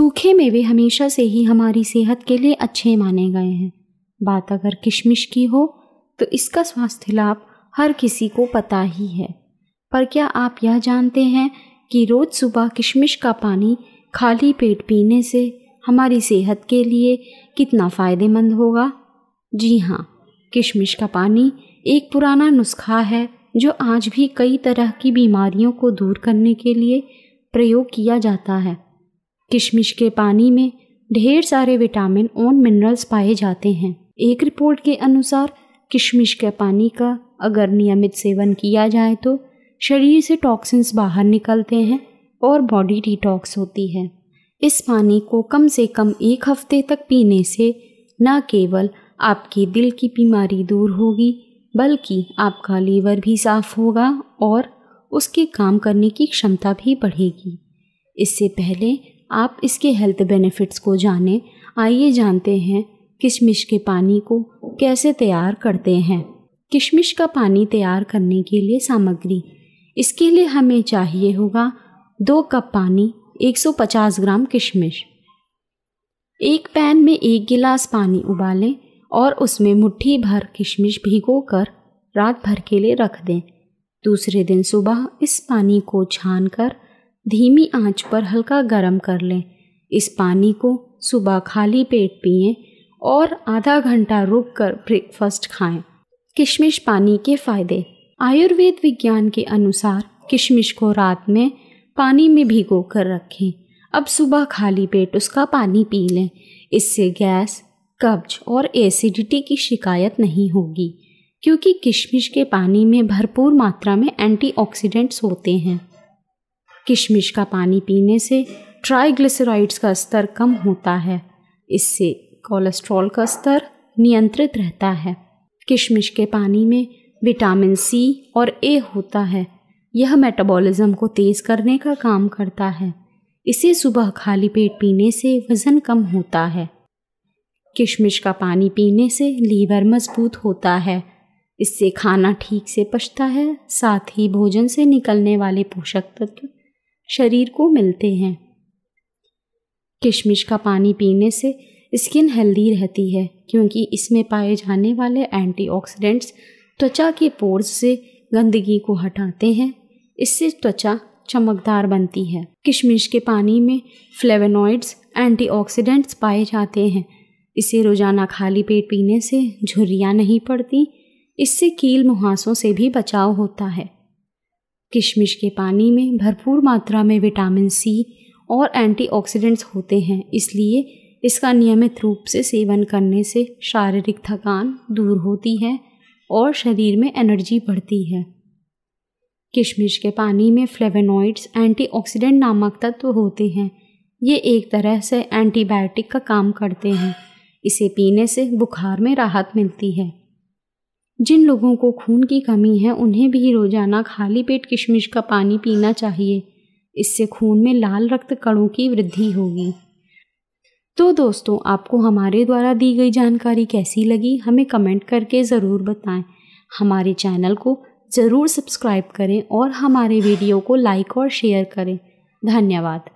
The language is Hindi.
सूखे में वे हमेशा से ही हमारी सेहत के लिए अच्छे माने गए हैं बात अगर किशमिश की हो तो इसका स्वास्थ्य लाभ हर किसी को पता ही है पर क्या आप यह जानते हैं कि रोज़ सुबह किशमिश का पानी खाली पेट पीने से हमारी सेहत के लिए कितना फ़ायदेमंद होगा जी हाँ किशमिश का पानी एक पुराना नुस्खा है जो आज भी कई तरह की बीमारियों को दूर करने के लिए प्रयोग किया जाता है किशमिश के पानी में ढेर सारे विटामिन और मिनरल्स पाए जाते हैं एक रिपोर्ट के अनुसार किशमिश के पानी का अगर नियमित सेवन किया जाए तो शरीर से टॉक्सिन्स बाहर निकलते हैं और बॉडी डिटॉक्स होती है इस पानी को कम से कम एक हफ्ते तक पीने से न केवल आपकी दिल की बीमारी दूर होगी बल्कि आपका लीवर भी साफ होगा और उसके काम करने की क्षमता भी बढ़ेगी इससे पहले आप इसके हेल्थ बेनिफिट्स को जानें आइए जानते हैं किशमिश के पानी को कैसे तैयार करते हैं किशमिश का पानी तैयार करने के लिए सामग्री इसके लिए हमें चाहिए होगा दो कप पानी 150 ग्राम किशमिश एक पैन में एक गिलास पानी उबालें और उसमें मुट्ठी भर किशमिश भिगो कर रात भर के लिए रख दें दूसरे दिन सुबह इस पानी को छान कर धीमी आंच पर हल्का गर्म कर लें इस पानी को सुबह खाली पेट पिएं और आधा घंटा रुक कर ब्रेकफास्ट खाएं। किशमिश पानी के फ़ायदे आयुर्वेद विज्ञान के अनुसार किशमिश को रात में पानी में भिगो कर रखें अब सुबह खाली पेट उसका पानी पी लें इससे गैस कब्ज और एसिडिटी की शिकायत नहीं होगी क्योंकि किशमिश के पानी में भरपूर मात्रा में एंटीऑक्सीडेंट्स होते हैं किशमिश का पानी पीने से ट्राइग्लिसराइड्स का स्तर कम होता है इससे कोलेस्ट्रॉल का स्तर नियंत्रित रहता है किशमिश के पानी में विटामिन सी और ए होता है यह मेटाबॉलिज्म को तेज़ करने का काम करता है इसे सुबह खाली पेट पीने से वज़न कम होता है किशमिश का पानी पीने से लीवर मजबूत होता है इससे खाना ठीक से पचता है साथ ही भोजन से निकलने वाले पोषक तत्व शरीर को मिलते हैं किशमिश का पानी पीने से स्किन हेल्दी रहती है क्योंकि इसमें पाए जाने वाले एंटीऑक्सीडेंट्स त्वचा के पोर्स से गंदगी को हटाते हैं इससे त्वचा चमकदार बनती है किशमिश के पानी में फ्लेवेनॉइड्स एंटीऑक्सीडेंट्स पाए जाते हैं इसे रोज़ाना खाली पेट पीने से झुर्रियाँ नहीं पड़ती इससे कील मुहासों से भी बचाव होता है किशमिश के पानी में भरपूर मात्रा में विटामिन सी और एंटीऑक्सीडेंट्स होते हैं इसलिए इसका नियमित रूप से सेवन करने से शारीरिक थकान दूर होती है और शरीर में एनर्जी बढ़ती है किशमिश के पानी में फ्लेवेनॉइड्स एंटीऑक्सीडेंट नामक तत्व होते हैं ये एक तरह से एंटीबायोटिक का काम करते हैं इसे पीने से बुखार में राहत मिलती है जिन लोगों को खून की कमी है उन्हें भी रोजाना खाली पेट किशमिश का पानी पीना चाहिए इससे खून में लाल रक्त कणों की वृद्धि होगी तो दोस्तों आपको हमारे द्वारा दी गई जानकारी कैसी लगी हमें कमेंट करके ज़रूर बताएं हमारे चैनल को ज़रूर सब्सक्राइब करें और हमारे वीडियो को लाइक और शेयर करें धन्यवाद